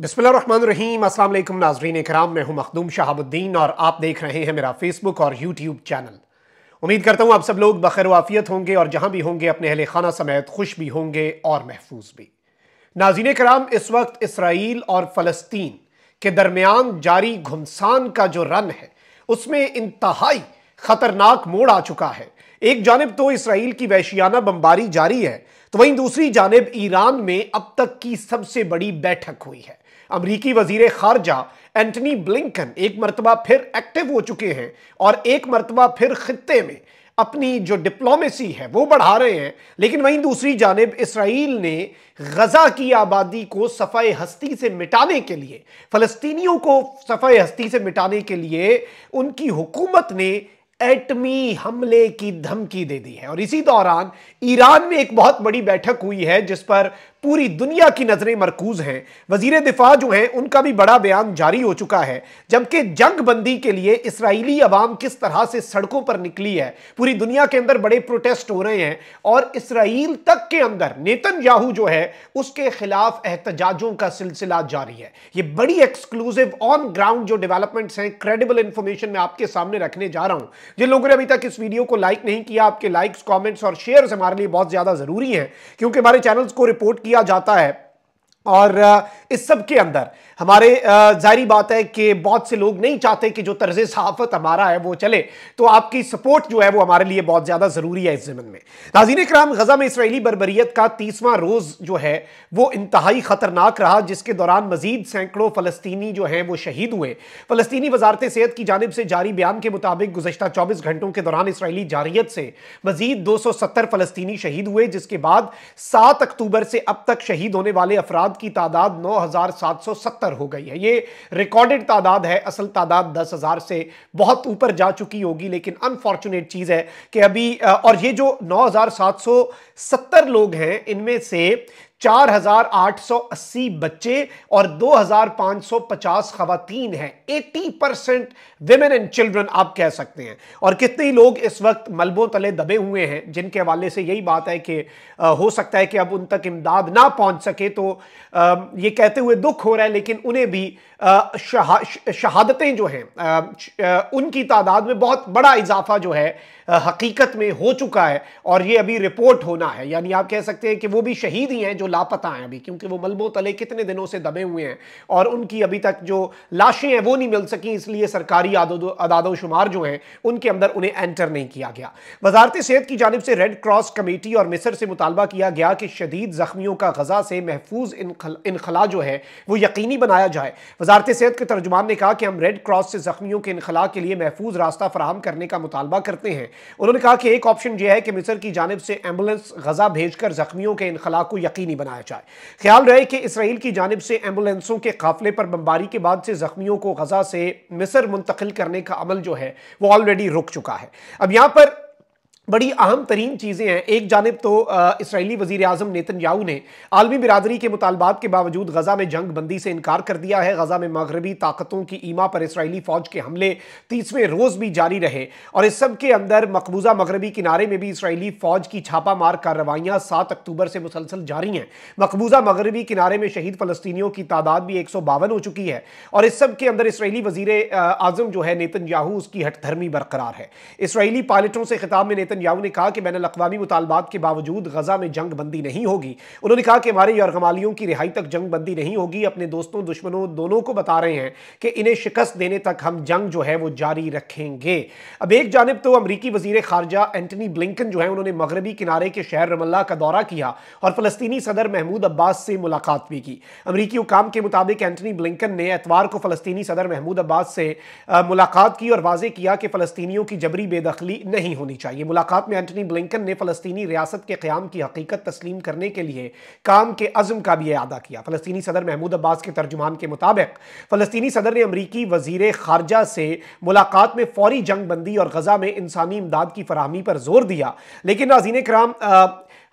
रहीम अस्सलाम नाजरीन कराम मैं हूं मखदूम शहाबुद्दीन और आप देख रहे हैं मेरा फेसबुक और यूट्यूब चैनल उम्मीद करता हूं आप सब लोग बखर वाफियत होंगे और जहां भी होंगे अपने अहल खाना समेत खुश भी होंगे और महफूज भी नाजीन कराम इस वक्त इसराइल और फ़लस्तीन के दरमियान जारी घुमसान का जो रन है उसमें इंतहाई ख़तरनाक मोड़ आ चुका है एक जानब तो इसराइल की वैशियाना बम्बारी जारी है तो वहीं दूसरी जानब ईरान में अब तक की सबसे बड़ी बैठक हुई है अमरीकी वजीर खारजा एंटनी ब्लिंकन एक मरतबा फिर एक्टिव हो चुके हैं और एक मरतबा फिर ख़त्े में अपनी जो डिप्लोमेसी है वो बढ़ा रहे हैं लेकिन वहीं दूसरी जानब इसराइल ने गज़ा की आबादी को सफ़ाई हस्ती से मिटाने के लिए फ़लस्तीनियों को सफ़ाई हस्ती से मिटाने के लिए उनकी हुकूमत ने एटमी हमले की धमकी दे दी है और इसी दौरान ईरान में एक बहुत बड़ी बैठक हुई है जिस पर पूरी दुनिया की नजरें मरकूज हैं वजीर दिफा जो हैं उनका भी बड़ा बयान जारी हो चुका है जबकि जंग बंदी के लिए इसराइली अवाम किस तरह से सड़कों पर निकली है पूरी दुनिया के अंदर बड़े प्रोटेस्ट हो रहे हैं और इसराइल तक के अंदर नेतन याहू जो है उसके खिलाफ एहतजाजों का सिलसिला जारी है ये बड़ी एक्सक्लूसिव ऑन ग्राउंड जो डेवलपमेंट हैं क्रेडिबल इंफॉर्मेशन में आपके सामने रखने जा रहा हूं जिन लोगों ने अभी तक इस वीडियो को लाइक नहीं किया आपके लाइक्स कॉमेंट्स और शेयर हमारे लिए बहुत ज्यादा जरूरी है क्योंकि हमारे चैनल्स को रिपोर्ट किया जाता है और इस सब के अंदर हमारे जाहिर बात है कि बहुत से लोग नहीं चाहते कि जो तर्ज सहाफत हमारा है वो चले तो आपकी सपोर्ट जो है वो हमारे लिए बहुत ज़्यादा ज़रूरी है इस ज़मन में नाजीन कराम गज़ा में इसराइली बरबरीत का तीसवां रोज़ जो है वो इंतहाई ख़तरनाक रहा जिसके दौरान मजीद सैकड़ों फ़लस्तनी जो हैं वो शहीद हुए फ़लस्तनी वजारत सेहत की जानब से जारी बयान के मुताबिक गुजशत चौबीस घंटों के दौरान इसराइली जारियत से मजीद दो सौ सत्तर फ़लस्तनी शहीद हुए जिसके बाद सात अक्टूबर से अब तक शहीद होने वाले अफराद तादाद की तादाद 9,770 हो गई है ये रिकॉर्डेड तादाद है असल तादाद 10,000 से बहुत ऊपर जा चुकी होगी लेकिन अनफॉर्चुनेट चीज़ है कि अभी और ये जो 9,770 लोग हैं इनमें से 4,880 बच्चे और 2,550 खवतान हैं 80 परसेंट विमेन एंड चिल्ड्रन आप कह सकते हैं और कितने ही लोग इस वक्त मलबों तले दबे हुए हैं जिनके हवाले से यही बात है कि हो सकता है कि अब उन तक इमदाद ना पहुंच सके तो ये कहते हुए दुख हो रहा है लेकिन उन्हें भी शहा, शहादतें जो हैं उनकी तादाद में बहुत बड़ा इजाफा जो है हकीकत में हो चुका है और ये अभी रिपोर्ट होना है यानी आप कह सकते हैं कि वो भी शहीद ही हैं जो लापता हैं अभी क्योंकि वो मलबों तले कितने दिनों से दबे हुए हैं और उनकी अभी तक जो लाशें हैं वो नहीं मिल सकी इसलिए सरकारी अदादोशुमार जो हैं उनके अंदर उन्हें एंटर नहीं किया गया वजारत सेहत की जानब से रेड क्रॉस कमेटी और मिसर से मुतालबा किया गया कि शदीद जख्मियों का गजा से महफूज इनखला जो है वो यकीनी बनाया जाए वजारत सेहत के तर्जुमान ने कहा कि हम रेड क्रॉस से जख्मियों के इनखला के लिए महफूज रास्ता फराहम करने का मुतालबा करते हैं उन्होंने कहा कि एक ऑप्शन यह है कि मिसर की जानब से एम्बुलेंस गजा भेजकर जख्मियों के इनखला को यकीनी बनाया जाए ख्याल रहे कि इसराइल की जानब से एम्बुलेंसों के काफिले पर बमबारी के बाद से जख्मियों को गजा से मिसर मुंतकिल करने का अमल जो है वो ऑलरेडी रुक चुका है अब यहाँ पर बड़ी अहम तरीन चीज़ें हैं एक जानब तो इसराइली वजीर अजम नितिन याऊ ने आलमी बिरदरी के मुतालबात के बावजूद गजा में जंग बंदी से इनकार कर दिया है गजा में मगरबी ताकतों की ईमा पर इसराइली फ़ौज के हमले तीसवें रोज़ भी जारी रहे और इस सब के अंदर मकबूजा मगरबी किनारे में भी इसराइली फ़ौज की छापामार कार्रवाइयाँ सात अक्टूबर से मुसलसल जारी हैं मकबूजा मगरबी किनारे में शहीद फ़लस्तियों की तादाद भी एक सौ बावन हो चुकी है और इस सब के अंदर इसराइली वजीर अजम जो है नितिन याहू उसकी हटधर्मी बरकरार है इसराइली पायलटों से खिताब में नितिन नतन्याहू ने कहा कि बैन अवी मुतालबात के बावजूद गजा में जंग बंदी नहीं होगी उन्होंने कहा कि हमारे यरगमालियों की रिहाई तक जंग बंदी नहीं होगी अपने दोस्तों दुश्मनों दोनों को बता रहे हैं कि इन्हें शिकस्त देने तक हम जंग जो है वो जारी रखेंगे अब एक जानब तो अमरीकी वजीर खारजा एंटनी ब्लिंकन जो है उन्होंने मगरबी किनारे के शहर रमल्ला का दौरा किया और फलस्तनी सदर महमूद अब्बास से मुलाकात भी की अमरीकी हुकाम के मुताबिक एंटनी ब्लिंकन ने एतवार को फलस्तनी सदर महमूद अब्बास से मुलाकात की और वाजे किया कि फलस्तियों की जबरी बेदखली नहीं होनी चाहिए मुलाकात मुलाकात में एंटनी ब्लिंकन ने फ़लस्तनी रियासत के क़्याम की हकीकत तस्लीम करने के लिए काम के अज़म का भी अदा किया फ़लस्तनी सदर महमूद अब्बास के तर्जुमान के मुताबिक फ़लस्तनी सदर ने अमरीकी वजीर खारजा से मुलाकात में फौरी जंग बंदी और गजा में इंसानी इमदाद की फरहमी पर जोर दिया लेकिन नाजीन कराम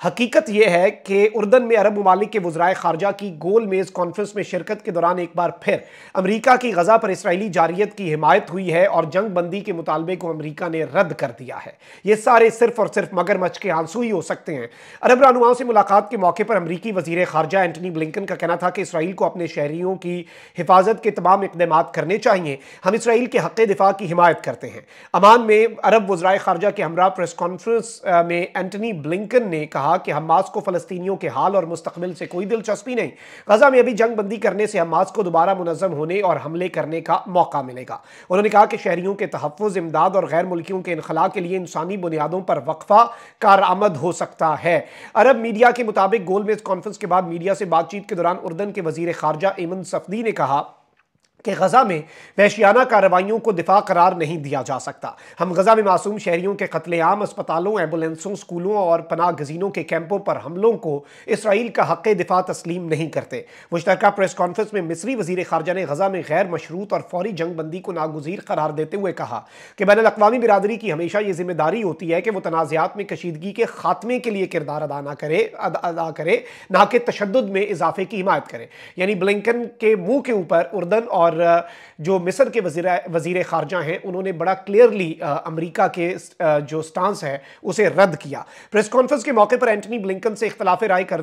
हकीकत यह है कि उर्दन में अरब ममालिक के वज्राय खारजा की गोल मेज़ कॉन्फ्रेंस में शिरकत के दौरान एक बार फिर अमरीका की गजा पर इसराइली जारियत की हिमायत हुई है और जंग बंदी के मुतालबे को अमरीका ने रद्द कर दिया है ये सारे सिर्फ और सिर्फ मगर मच के आंसू ही हो सकते हैं अरब रहनुमाओं से मुलाकात के मौके पर अमरीकी वजीर खारजा एंटनी ब्लिकन का कहना था कि इसराइल को अपने शहरीों की हिफाजत के तमाम इकदाम करने चाहिए हम इसराइल के हक दिफा की हिमायत करते हैं अमान में अरब वज्राय खारजा के हमरा प्रेस कॉन्फ्रेंस में एंटनी ब्लिकन ने कहा कहा कि हमास को फलस्तियों के हाल और मुस्तबिल से कोई दिलचस्पी नहीं गजा में अभी जंग बंदी करने से हमास को दोबारा मुनजम होने और हमले करने का मौका मिलेगा उन्होंने कहा कि शहरीों के तहफ़ इमदाद और गैर मुल्कियों के इनखला के लिए इंसानी बुनियादों पर वक्फा कार आमद हो सकता है अरब मीडिया के मुताबिक गोलमेज कॉन्फ्रेंस के बाद मीडिया से बातचीत के दौरान उर्दन के वजीर खारजा एमन सफदी ने कहा कि गज़ा में वैशियाना कार्रवाइयों को दिफा करार नहीं दिया जा सकता हम गज़ा में मासूम शहरीों के कत्लेआम अस्पतालों एम्बुलेंसों स्कूलों और पनाह गजीनों के कैंपों पर हमलों को इसराइल का हक दिफा तस्लीम नहीं करते मुश्तर प्रेस कॉन्फ्रेंस में मिस्री वजीर खारजा ने गज़ा में गैर मशरूत और फौरी जंग बंदी को नागुजीर करार देते हुए कहा कि बैन अवी बिरदरी की हमेशा ये जिम्मेदारी होती है कि वह तनाज़ात में कशीदगी के खात्मे के लिए किरदार अदा ना करे अदा करे ना कि तशद में इजाफे की हिमायत करे यानी ब्लिकन के मुँह के ऊपर उर्दन और और जो मिस्र के वजीर वजीर खारजा हैं उन्होंने बड़ा क्लियरली अमेरिका के जो स्टांस है उसे रद्द किया प्रेस कॉन्फ्रेंस के मौके पर एंटनी ब्लिंकन से इख्तलाफ राय कर,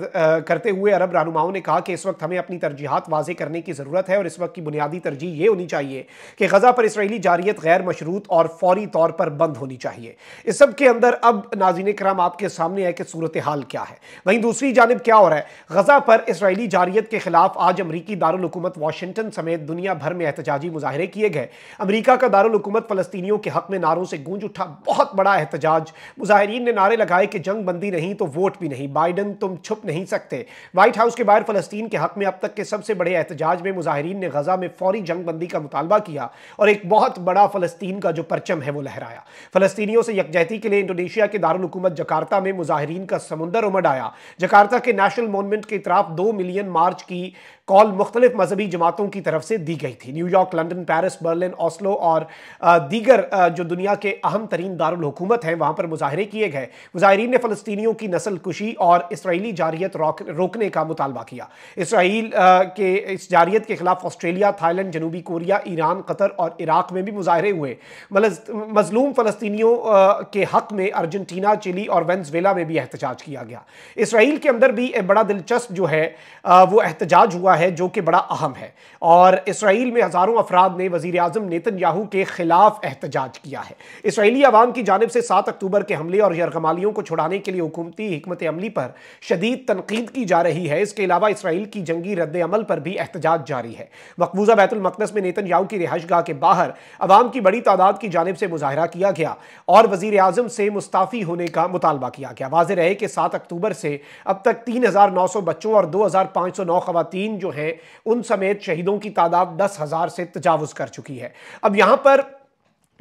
करते हुए अरब रहनुमाओं ने कहा कि इस वक्त हमें अपनी तरजीहत वाजे करने की ज़रूरत है और इस वक्त की बुनियादी तरजीह ये होनी चाहिए कि गज़ा पर इसराइली जारियत गैर मशरूत और फौरी तौर पर बंद होनी चाहिए इस सब के अंदर अब नाजीन कराम आपके सामने है कि सूरत हाल क्या है वहीं दूसरी जानब क्या हो रहा है गज़ा पर इसराइली जारियत के खिलाफ आज अमरीकी दारकूमत वाशिंगटन समेत दुनिया भर में एहतजाजी मुजाहरे किए गए अमरीका का दारकूमत फ़लस्तियों के हक़ में नारों से गूंज उठा बहुत बड़ा एहतजाज मुजाहरीन ने नारे लगाए कि जंग बंदी नहीं तो वोट भी नहीं बाइडन तुम छुप नहीं सकते वाइट हाउस के बाहर फ़लस्तीन के हक़ में अब तक के सबसे बड़े एहतजाज में मुजाहरीन ने गजा में फौरी जंग बंदी का मुतालबा किया और एक बहुत बड़ा फ़लस्तीन का जो परचम है वो लहराया फ़लस्तियों से यकजहती के लिए इंडोनेशिया के दारकूमत जकार्ता में मुजाहरीन का समुंदर उमड़ आया जकार्ता के नेशनल मोनमेंट के इतराफ दो मिलियन मार्च की कॉल मुख्तलिफ मजहबी जमातों की तरफ से दी गई थी New York London Paris Berlin Oslo और दीगर जो दुनिया के अहम तरीन दारकूमत हैं वहाँ पर मुजाहरे किए गए मुजाहरीन ने फ़लस्तियों की नस्ल कुशी और इसराइली जारियत रोकने का मुतालबा किया इसराइल के इस जारियत के खिलाफ ऑस्ट्रेलिया थाईलैंड जनूबी कोरिया ईरान कतर और इराक में भी मुजाहरे हुए मजलूम फ़लस्तियों के हक में अर्जेंटीना चिली और वेंसवेला में भी एहतजाज किया गया इसराइल के अंदर भी बड़ा दिलचस्प जो है वो एहतजाज हुआ है है जो कि बड़ा अहम है और इसराइल में हज़ारों अफराद ने वजीर अजम नेतन याहू के खिलाफ एहतजाज किया है इसराइली आवाम की जानब से सात अक्टूबर के हमले और यरगमालियों को छुड़ाने के लिए हुकूमती हमत अमली पर शदीद तनकीद की जा रही है इसके अलावा इसराइल की जंगी रद्द अमल पर भी एहतजाज जारी है मकबूजा बैतुलमकदस में नेतन याहू की रिहाइश गाह के बाहर अवाम की बड़ी तादाद की जानब से मुजाहरा किया गया और वजीर अजम से मुस्ताफ़ी होने का मुतालबा किया गया वाज रहे कि सात अक्टूबर से अब तक तीन हज़ार नौ सौ बच्चों और दो हज़ार पाँच सौ नौ खुवान जो हैं उन समेत शहीदों की तादाद दस हज़ार से तजावज़ कर चुकी है अब यहाँ पर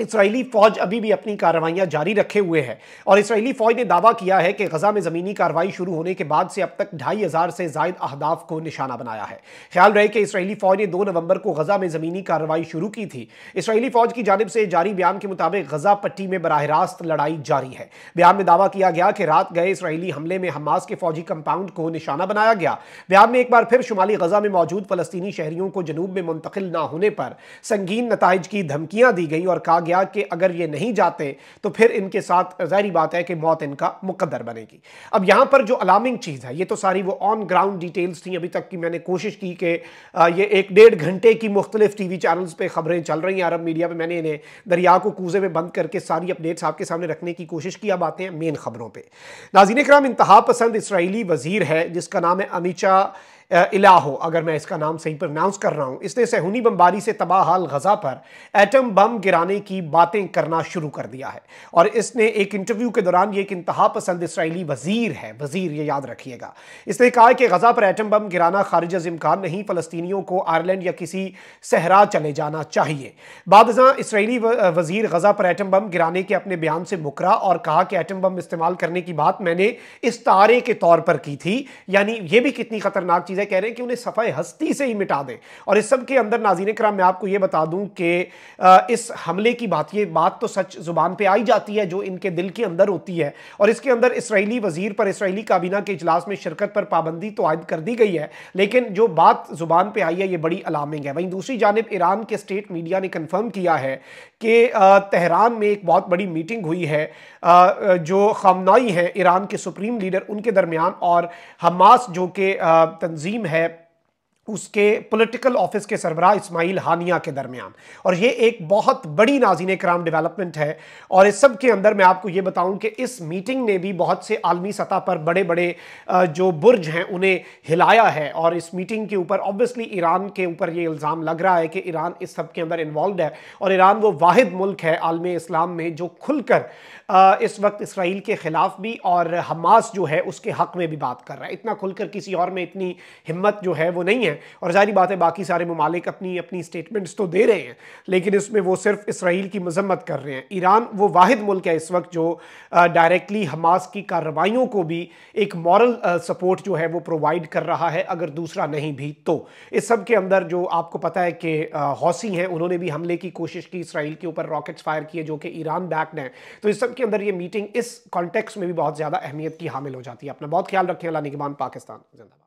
इसराइली फौज अभी भी अपनी कार्रवाइयां जारी रखे हुए है और इसराइली फौज ने दावा किया है कि गजा में ज़मीनी कार्रवाई शुरू होने के बाद से अब तक ढाई हज़ार से जायद अहदाफ को निशाना बनाया है ख्याल रहे कि इसराइली फौज ने दो नवंबर को गजा में ज़मीनी कार्रवाई शुरू की थी इसराइली फौज की जानब से जारी बयान के मुताबिक गजा पट्टी में बरह रास्त लड़ाई जारी है बयान में दावा किया गया कि रात गए इसराइली हमले में हमास के फौजी कंपाउंड को निशाना बनाया गया बयान में एक बार फिर शुमाली गजा में मौजूद फलस्तनी शहरियों को जनूब में मुंतकिल न होने पर संगीन नतज की धमकियां दी गई और कहा गया गया कि अगर ये नहीं जाते तो फिर इनके साथ जहरी बात है कि मौत इनका मुकदर बनेगी अब यहाँ पर जो अलार्मिंग चीज़ है ये तो सारी वो ऑन ग्राउंड डिटेल्स थी अभी तक की मैंने कोशिश की कि ये एक डेढ़ घंटे की मुख्तलिफ टी वी चैनल्स पर खबरें चल रही हैं अरब मीडिया पर मैंने इन्हें दरिया को कूजे में बंद करके सारी अपडेट्स आपके सामने रखने की कोशिश की अब आते हैं मेन खबरों पर नाजीन कराम इंतहा पसंद इसराइली वजीर है जिसका नाम है अमीचा इलाहो अगर मैं इसका नाम सही प्रनाउंस कर रहा हूँ इसने सहूनी बम्बारी से तबाह हाल गज़ा पर एटम बम गिराने की बातें करना शुरू कर दिया है और इसने एक इंटरव्यू के दौरान ये एक इंतहा पसंद इसराइली वजीर है वजीर ये याद रखिएगा इसने कहा कि गज़ा पर एटम बम गिराना खारिज इम्कान नहीं फ़लस्तियों को आयरलैंड या किसी सहरा चले जाना चाहिए बाद इसराइली वजीर गज़ा पर एटम बम गिराने के अपने बयान से मुकरा और कहा कि एटम बम इस्तेमाल करने की बात मैंने इस तारे के तौर पर की थी यानी यह भी कितनी ख़तरनाक चीज़ वजह कह रहे हैं कि उन्हें सफ़ाए हस्ती से ही मिटा दें और इस सब के अंदर नाजीन कराम मैं आपको ये बता दूं कि इस हमले की बात ये बात तो सच ज़ुबान पे आई जाती है जो इनके दिल के अंदर होती है और इसके अंदर इसराइली वजीर पर इसराइली काबीना के इजलास में शिरकत पर पाबंदी तो आयद कर दी गई है लेकिन जो बात ज़ुबान पर आई है ये बड़ी अलार्मिंग है वहीं दूसरी जानब ईरान के स्टेट मीडिया ने कन्फर्म किया है कि तहरान में एक बहुत बड़ी मीटिंग हुई है जो खामनाई है ईरान के सुप्रीम लीडर उनके दरमियान और हमास जो कि तंजीम अजीम है उसके पॉलिटिकल ऑफिस के सरबराह इस्माइल हानिया के दरमियान और ये एक बहुत बड़ी नाजीन कराम डेवलपमेंट है और इस सब के अंदर मैं आपको ये बताऊं कि इस मीटिंग ने भी बहुत से आलमी सतह पर बड़े बड़े जो बुर्ज हैं उन्हें हिलाया है और इस मीटिंग के ऊपर ऑब्वियसली ईरान के ऊपर ये इल्ज़ाम लग रहा है कि ईरान इस सब के अंदर इन्वॉल्व है और ईरान वो वाहिद मुल्क है आलम इस्लाम में जो खुलकर इस वक्त इसराइल के ख़िलाफ़ भी और हमास जो है उसके हक़ में भी बात कर रहा है इतना खुलकर किसी और में इतनी हिम्मत जो है वो नहीं है और जारी बात है बाकी सारे ममालिक अपनी अपनी स्टेटमेंट्स तो दे रहे हैं लेकिन इसमें वो सिर्फ इसराइल की मजम्मत कर रहे हैं ईरान वो वाद मुल्क है इस वक्त जो डायरेक्टली हमास की कार्रवाइयों को भी एक मॉरल सपोर्ट जो है वो प्रोवाइड कर रहा है अगर दूसरा नहीं भी तो इस सब के अंदर जो आपको पता है कि हौसी हैं उन्होंने भी हमले की कोशिश की इसराइल के ऊपर रॉकेट्स फायर किए जो कि ईरान बैक्ड हैं तो इस सब के अंदर ये मीटिंग इस कॉन्टेक्स्ट में भी बहुत ज़्यादा अहमियत की हामिल हो जाती है अपना बहुत ख्याल रखें अला निगमान पाकिस्तान जिंदा